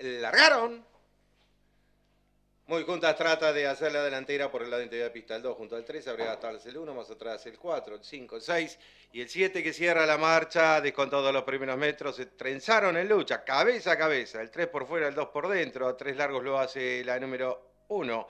largaron. Muy juntas trata de hacer la delantera por el lado interior de pista el 2 junto al 3, abre gastarse el 1, más atrás el 4, el 5, el 6 y el 7 que cierra la marcha, descontado los primeros metros, se trenzaron en lucha, cabeza a cabeza, el 3 por fuera, el 2 por dentro, a tres largos lo hace la número 1.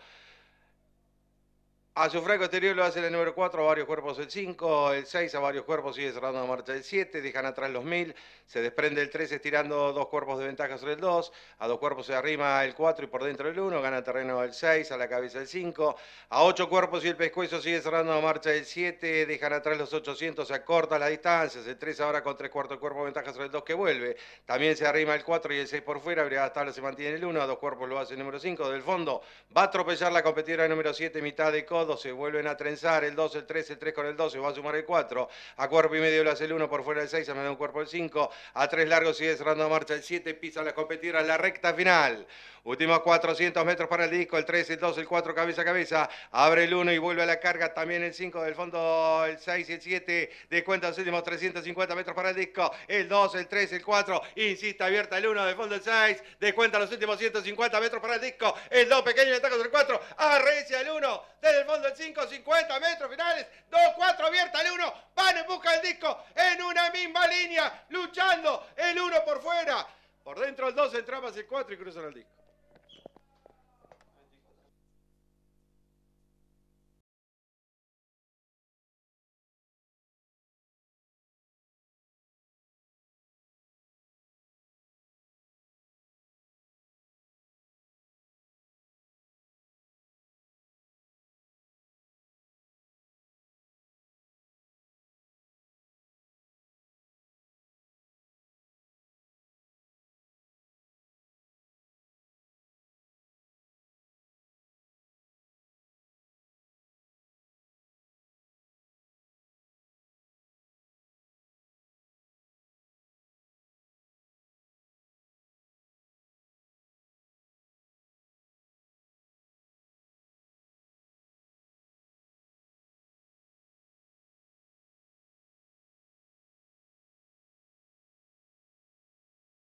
A su franco exterior lo hace el número 4, a varios cuerpos el 5, el 6 a varios cuerpos sigue cerrando la marcha el 7, dejan atrás los 1000, se desprende el 3 estirando dos cuerpos de ventaja sobre el 2, a dos cuerpos se arrima el 4 y por dentro el 1, gana terreno el 6, a la cabeza el 5, a ocho cuerpos y el pescuezo sigue cerrando la marcha el 7, dejan atrás los 800, se acorta la distancia, el 3 ahora con tres cuartos de cuerpo de ventaja sobre el 2 que vuelve, también se arrima el 4 y el 6 por fuera, hasta Tabla se mantiene el 1, a dos cuerpos lo hace el número 5 del fondo, va a atropellar la competidora número 7, mitad de codo, se vuelven a trenzar el 2, el 13, el 3 con el 12, va a sumar el 4, a cuerpo y medio lo hace el 1, por fuera del 6, me da un cuerpo el 5, a 3 largos sigue cerrando marcha el 7, pisa las competidoras, la recta final. Últimos 400 metros para el disco, el 3, el 2, el 4, cabeza a cabeza, abre el 1 y vuelve a la carga, también el 5 del fondo, el 6 y el 7, descuenta los últimos 350 metros para el disco, el 2, el 3, el 4, insista abierta el 1, del fondo el 6, descuenta los últimos 150 metros para el disco, el 2 pequeño, ataca el 4, arrecia el 1, del fondo 5, 50 metros finales, 2, 4, abierta el 1, van en busca del disco en una misma línea, luchando el 1 por fuera. Por dentro el 2, más el 4 y cruzan el disco.